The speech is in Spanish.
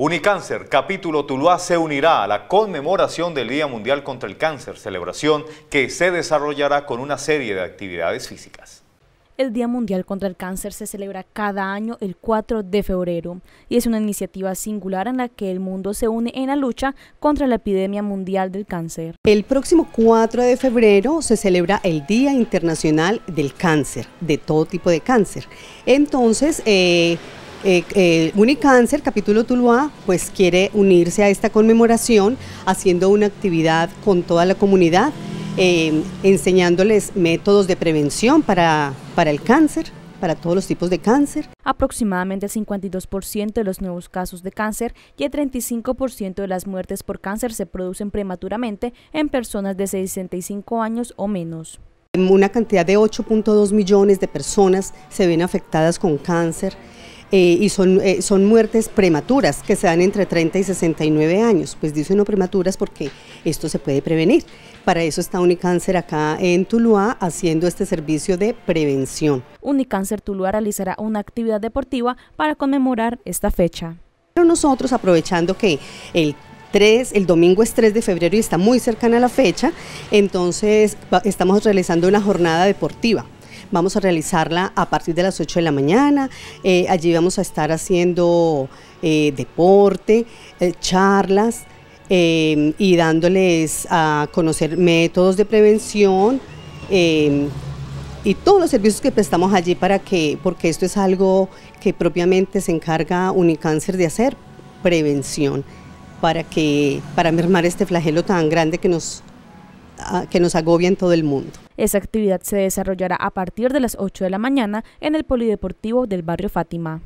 Unicáncer, capítulo Tuluá se unirá a la conmemoración del Día Mundial contra el Cáncer, celebración que se desarrollará con una serie de actividades físicas. El Día Mundial contra el Cáncer se celebra cada año el 4 de febrero y es una iniciativa singular en la que el mundo se une en la lucha contra la epidemia mundial del cáncer. El próximo 4 de febrero se celebra el Día Internacional del Cáncer, de todo tipo de cáncer. Entonces, eh, eh, eh Unicáncer, capítulo Tuluá, pues quiere unirse a esta conmemoración haciendo una actividad con toda la comunidad, eh, enseñándoles métodos de prevención para, para el cáncer para todos los tipos de cáncer. Aproximadamente el 52% de los nuevos casos de cáncer y el 35% de las muertes por cáncer se producen prematuramente en personas de 65 años o menos. Una cantidad de 8.2 millones de personas se ven afectadas con cáncer. Eh, y eh, son, muertes prematuras que se dan entre 30 y 69 años. Pues dicen no prematuras porque esto se puede prevenir. Para eso está Unicáncer acá en Tuluá haciendo este servicio de prevención. Unicáncer Tuluá realizará una actividad deportiva para conmemorar esta fecha. Pero nosotros aprovechando que el el domingo es 3 de febrero y está muy cercana la fecha, entonces estamos realizando una jornada deportiva Vamos a realizarla a partir de las 8 de la mañana. Eh, allí vamos a estar haciendo eh, deporte, eh, charlas y dándoles a conocer métodos de prevención y todos los servicios que prestamos allí para que, porque esto es algo que propiamente se encarga Unicáncer de hacer, prevención, para para mermar este flagelo tan grande que ah, que nos agobia en todo el mundo. Esa actividad se desarrollará a partir de las 8 de la mañana en el Polideportivo del barrio Fátima.